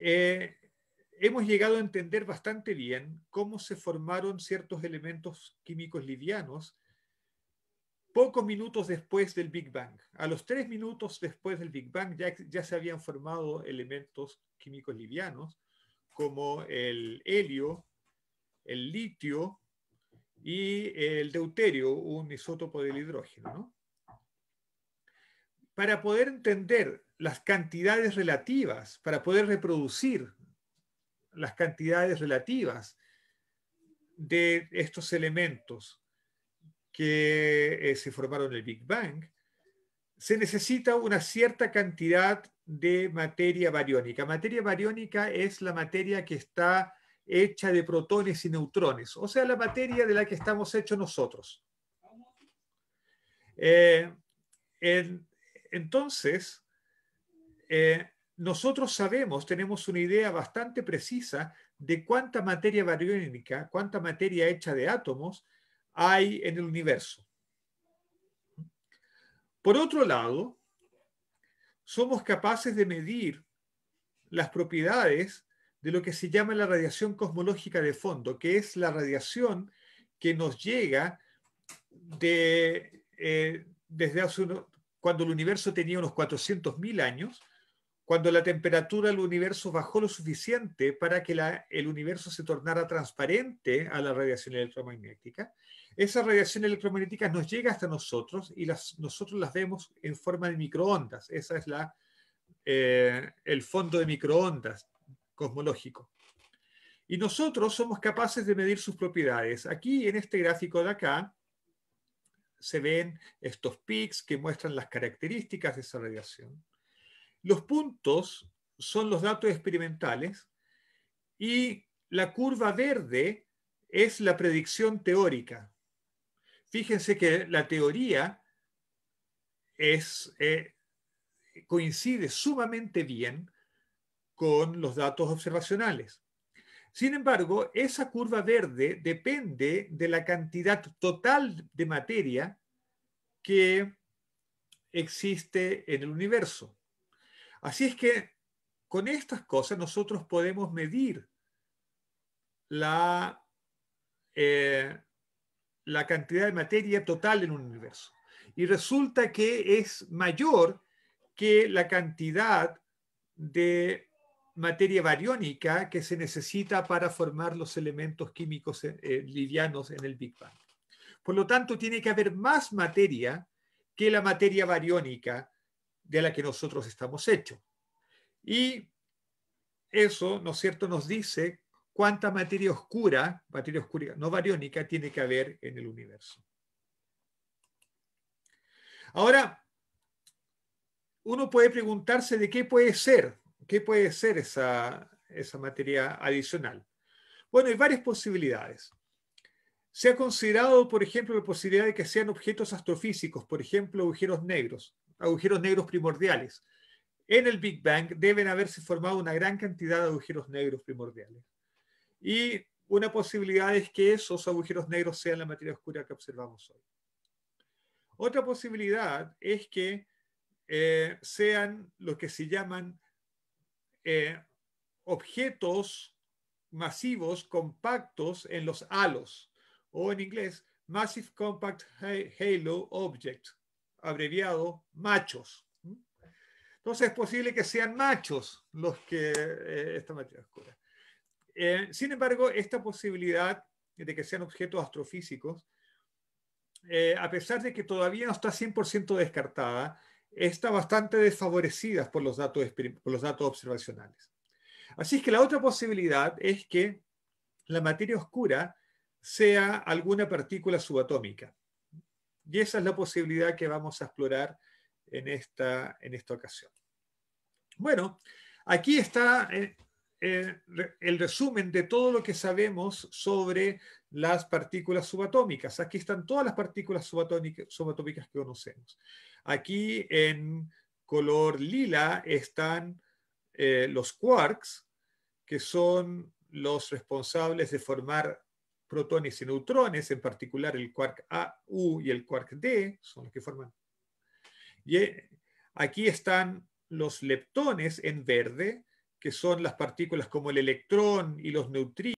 Eh, hemos llegado a entender bastante bien cómo se formaron ciertos elementos químicos livianos pocos minutos después del Big Bang. A los tres minutos después del Big Bang ya, ya se habían formado elementos químicos livianos como el helio, el litio y el deuterio, un isótopo del hidrógeno. ¿no? para poder entender las cantidades relativas, para poder reproducir las cantidades relativas de estos elementos que eh, se formaron en el Big Bang, se necesita una cierta cantidad de materia bariónica. Materia bariónica es la materia que está hecha de protones y neutrones, o sea, la materia de la que estamos hechos nosotros. Eh, entonces, eh, nosotros sabemos, tenemos una idea bastante precisa de cuánta materia bariónica, cuánta materia hecha de átomos hay en el universo. Por otro lado, somos capaces de medir las propiedades de lo que se llama la radiación cosmológica de fondo, que es la radiación que nos llega eh, desde hace unos cuando el universo tenía unos 400.000 años, cuando la temperatura del universo bajó lo suficiente para que el universo se tornara transparente a la radiación electromagnética, esa radiación electromagnética nos llega hasta nosotros y las, nosotros las vemos en forma de microondas. Esa es la, eh, el fondo de microondas cosmológico. Y nosotros somos capaces de medir sus propiedades. Aquí en este gráfico de acá, se ven estos pics que muestran las características de esa radiación. Los puntos son los datos experimentales y la curva verde es la predicción teórica. Fíjense que la teoría eh, coincide sumamente bien con los datos observacionales. Sin embargo, esa curva verde depende de la cantidad total de materia que existe en el universo. Así es que con estas cosas nosotros podemos medir la, eh, la cantidad de materia total en un universo. Y resulta que es mayor que la cantidad de materia bariónica que se necesita para formar los elementos químicos eh, eh, livianos en el Big Bang. Por lo tanto, tiene que haber más materia que la materia bariónica de la que nosotros estamos hechos. Y eso, ¿no es cierto?, nos dice cuánta materia oscura, materia oscura no bariónica, tiene que haber en el universo. Ahora, uno puede preguntarse de qué puede ser ¿Qué puede ser esa, materia adicional? Bueno, hay varias posibilidades. Se ha considerado, por ejemplo, la posibilidad de que sean objetos astrofísicos, por ejemplo, agujeros negros, agujeros negros primordiales. En el Big Bang deben haberse formado una gran cantidad de agujeros negros primordiales. Y una posibilidad es que esos agujeros negros sean la materia oscura que observamos hoy. Otra posibilidad es que eh, sean lo que se llaman eh, objetos masivos compactos en los halos, o en inglés, Massive Compact Halo Object, abreviado machos. ¿Mm? Entonces es posible que sean machos los que eh, esta materia oscura. Eh, sin embargo, esta posibilidad de que sean objetos astrofísicos, a pesar de que todavía no está 100% descartada, está bastante desfavorecidas por los datos, por los datos observacionales. Así es que la otra posibilidad es que la materia oscura sea alguna partícula subatómica. Y esa es la posibilidad que vamos a explorar en esta, en esta ocasión. Bueno, aquí está eh, eh, el resumen de todo lo que sabemos sobre las partículas subatómicas. Aquí están todas las partículas subatómicas, que conocemos. Aquí en color lila están eh, los quarks, que son los responsables de formar protones y neutrones, en particular el quark AU y el quark D, son los que forman. Y eh, aquí están los leptones en verde, que son las partículas como el electrón y los neutrinos